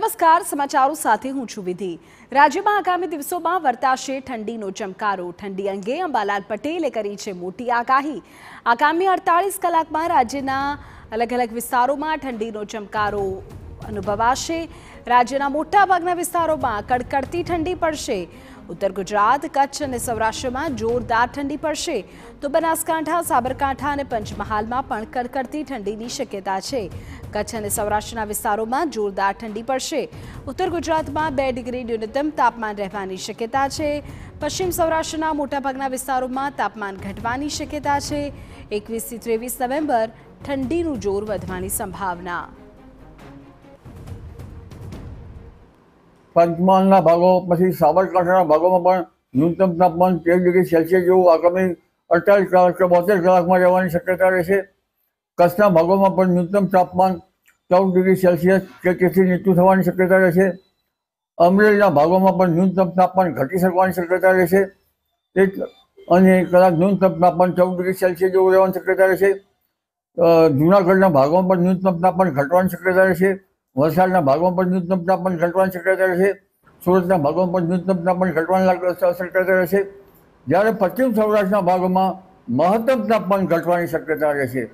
નમસ્કાર સમાચારો સાથે હું છું વિધિ રાજ્યમાં આગામી દિવસોમાં વર્તાશે ઠંડીનો ચમકારો ઠંડી અંગે અંબાલાલ પટેલે કરી છે મોટી આગાહી આગામી અડતાળીસ કલાકમાં રાજ્યના અલગ અલગ વિસ્તારોમાં ઠંડીનો ચમકારો અનુભવાશે રાજ્યના મોટાભાગના વિસ્તારોમાં કડકડતી ઠંડી પડશે ઉત્તર ગુજરાત કચ્છ અને સૌરાષ્ટ્રમાં જોરદાર ઠંડી પડશે તો બનાસકાંઠા સાબરકાંઠા અને પંચમહાલમાં પણ કડકડતી ઠંડીની શક્યતા છે કચ્છ અને સૌરાષ્ટ્રના વિસ્તારોમાં જોરદાર ઠંડી પડશે ઉત્તર ગુજરાતમાં બે ડિગ્રી ન્યૂનતમ તાપમાન રહેવાની શક્યતા છે પશ્ચિમ સૌરાષ્ટ્રના મોટાભાગના વિસ્તારોમાં તાપમાન ઘટવાની શક્યતા છે એકવીસથી ત્રેવીસ નવેમ્બર ઠંડીનું જોર વધવાની સંભાવના પંચમહાલના ભાગો પછી સાબરકાંઠાના ભાગોમાં પણ ન્યૂનતમ તાપમાન તેર ડિગ્રી સેલ્સિયસ જેવું આગામી અડતાલીસ કલાક કે બોતેર કલાકમાં રહેવાની શક્યતા રહેશે કચ્છના ભાગોમાં પણ ન્યૂનતમ તાપમાન ચૌદ ડિગ્રી સેલ્સિયસ કે તેથી નીચું થવાની શક્યતા રહેશે અમરેલીના ભાગોમાં પણ ન્યૂનતમ તાપમાન ઘટી શકવાની શક્યતા રહેશે એક અને કદાચ ન્યૂનતમ તાપમાન ચૌદ ડિગ્રી સેલ્સિયસ જેવું રહેવાની શક્યતા રહેશે જૂનાગઢના ભાગોમાં પણ ન્યૂનતમ તાપમાન ઘટવાની શક્યતા રહેશે વલસાડના ભાગમાં પણ ન્યૂનતમતા પણ ઘટવાની શક્યતા રહે છે સુરતના ભાગમાં પણ ન્યૂનતમતા પણ ઘટવાની શક્યતા છે જ્યારે પશ્ચિમ સૌરાષ્ટ્રના ભાગોમાં મહત્તમ તાપમાન ઘટવાની શક્યતા રહે છે